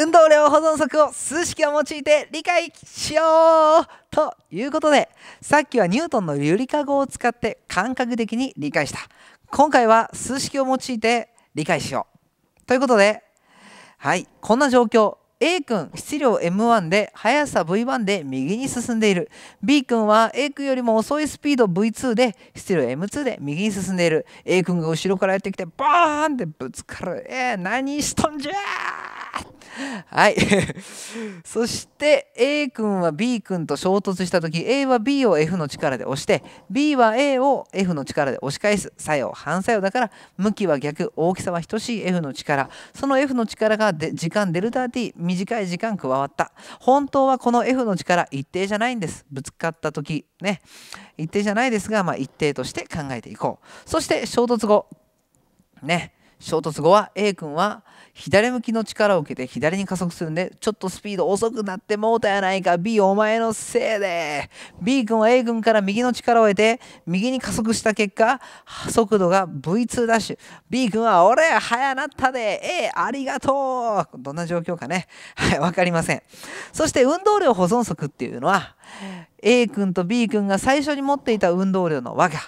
運動量保存則を数式を用いて理解しようということでさっきはニュートンのゆりかごを使って感覚的に理解した今回は数式を用いて理解しようということではいこんな状況 A 君質量 m1 で速さ v1 で右に進んでいる B 君は A 君よりも遅いスピード v2 で質量 m2 で右に進んでいる A 君が後ろからやってきてバーンってぶつかるえー、何しとんじゃーはい そして A 君は B 君と衝突した時 A は B を F の力で押して B は A を F の力で押し返す作用反作用だから向きは逆大きさは等しい F の力その F の力がで時間デルタ t 短い時間加わった本当はこの F の力一定じゃないんですぶつかった時ね一定じゃないですが、まあ、一定として考えていこうそして衝突後ね衝突後は A 君は左向きの力を受けて左に加速するんでちょっとスピード遅くなってもうたやないか B お前のせいで B 君は A 君から右の力を得て右に加速した結果速度が V2 ダッシュ B 君は俺早なったで A ありがとうどんな状況かねはい分かりませんそして運動量保存則っていうのは A 君と B 君が最初に持っていた運動量の和が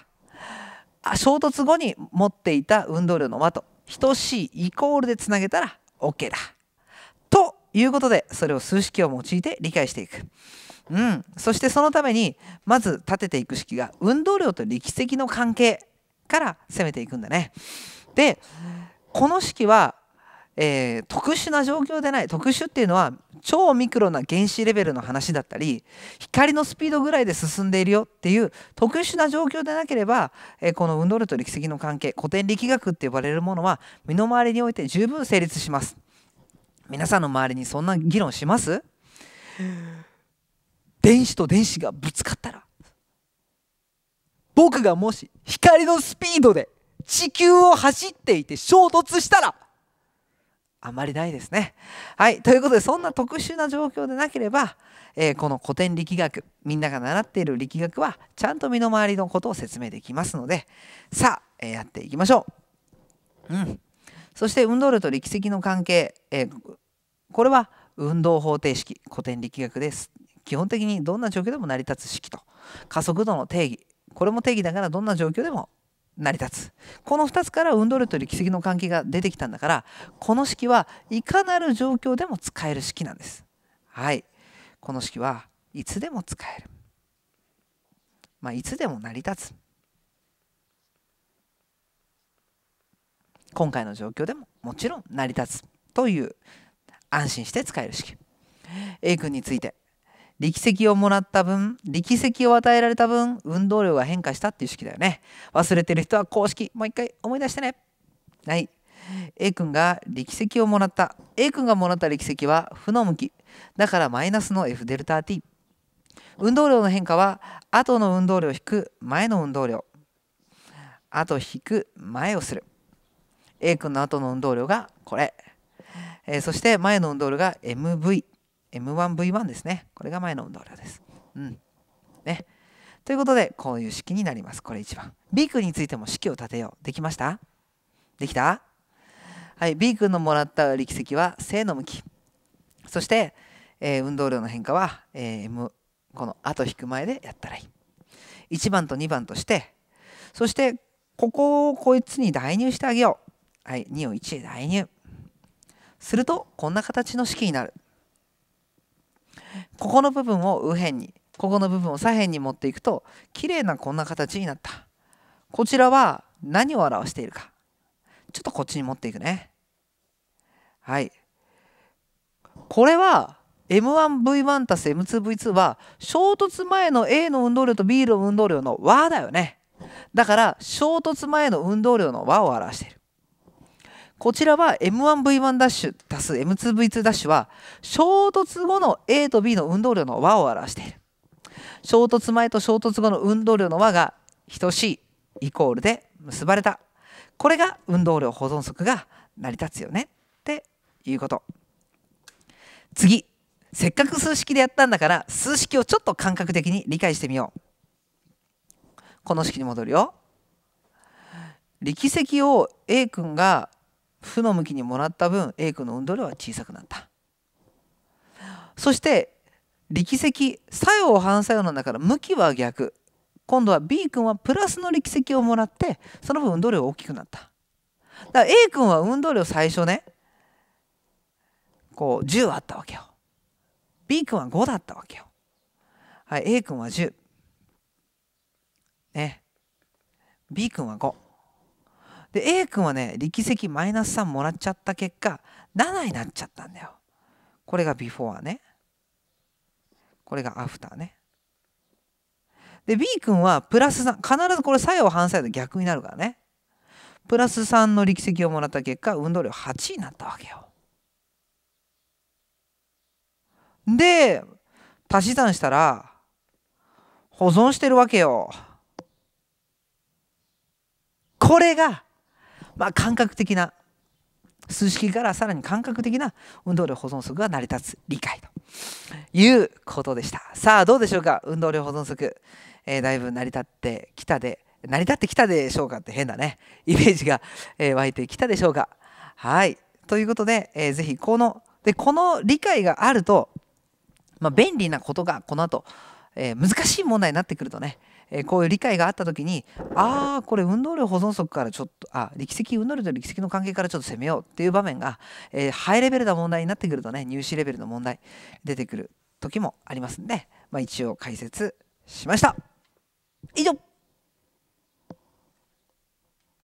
衝突後に持っていた運動量の和と等しいイコールでつなげたら OK だ。ということでそれを数式を用いて理解していく。うん、そしてそのためにまず立てていく式が運動量と力積の関係から攻めていくんだね。でこの式はえー、特殊な状況でない特殊っていうのは超ミクロな原子レベルの話だったり光のスピードぐらいで進んでいるよっていう特殊な状況でなければ、えー、この運動量と力積の関係古典力学って呼ばれるものは身の回りにおいて十分成立します皆さんの周りにそんな議論します電子と電子がぶつかったら僕がもし光のスピードで地球を走っていて衝突したらあまりないですね。はい、ということでそんな特殊な状況でなければ、えー、この古典力学みんなが習っている力学はちゃんと身の回りのことを説明できますのでさあ、えー、やっていきましょう。うん、そして運動量と力積の関係、えー、これは運動方程式古典力学です。基本的にどんな状況でも成り立つ式と加速度の定義これも定義だからどんな状況でも成り立つこの2つから運動量と力積の関係が出てきたんだからこの式はいかなる状況でも使える式なんです。はいこの式はいつでも使える。まあ、いつでも成り立つ。今回の状況でももちろん成り立つという安心して使える式 A 君について力石をもらった分力石を与えられた分運動量が変化したっていう式だよね忘れてる人は公式もう一回思い出してねはい A 君が力石をもらった A 君がもらった力石は負の向きだからマイナスの F デルタ t 運動量の変化は後の運動量引く前の運動量後引く前をする A 君の後の運動量がこれ、えー、そして前の運動量が MV M1V1 ですね。これが前の運動量です。うん。ね。ということで、こういう式になります。これ1番。B 君についても式を立てよう。できましたできたはい。B 君のもらった力積は正の向き。そして、えー、運動量の変化は、えー、M、このあと引く前でやったらいい。1番と2番として、そして、ここをこいつに代入してあげよう。はい。2を1へ代入。すると、こんな形の式になる。ここの部分を右辺にここの部分を左辺に持っていくと綺麗なこんな形になったこちらは何を表しているかちょっとこっちに持っていくねはいこれは M1V1 たす M2V2 は衝突前の A の運動量と B の運動量の和だよねだから衝突前の運動量の和を表しているこちらは M1V1 ダッシュ足す M2V2 ダッシュは衝突後の A と B の運動量の和を表している。衝突前と衝突後の運動量の和が等しいイコールで結ばれた。これが運動量保存則が成り立つよねっていうこと。次。せっかく数式でやったんだから数式をちょっと感覚的に理解してみよう。この式に戻るよ。力積を A 君が負の向きにもらった分 A 君の運動量は小さくなったそして力石作用反作用の中から向きは逆今度は B 君はプラスの力石をもらってその分運動量が大きくなっただから A 君は運動量最初ねこう10あったわけよ B 君は5だったわけよはい A 君は10ね B 君は5で A 君はね力石マイナス3もらっちゃった結果7になっちゃったんだよこれがビフォーねこれがアフターねで B 君はプラス3必ずこれ作用反作用で逆になるからねプラス3の力石をもらった結果運動量8になったわけよで足し算したら保存してるわけよこれがまあ、感覚的な数式からさらに感覚的な運動量保存則が成り立つ理解ということでしたさあどうでしょうか運動量保存則、えー、だいぶ成り立ってきたで成り立ってきたでしょうかって変だねイメージが、えー、湧いてきたでしょうかはいということで、えー、ぜひこのでこの理解があると、まあ、便利なことがこの後、えー、難しい問題になってくるとねえー、こういう理解があった時にああこれ運動量保存則からちょっとあ力石運動量と力石の関係からちょっと攻めようっていう場面が、えー、ハイレベルな問題になってくるとね入試レベルの問題出てくる時もありますんで、まあ、一応解説しました以上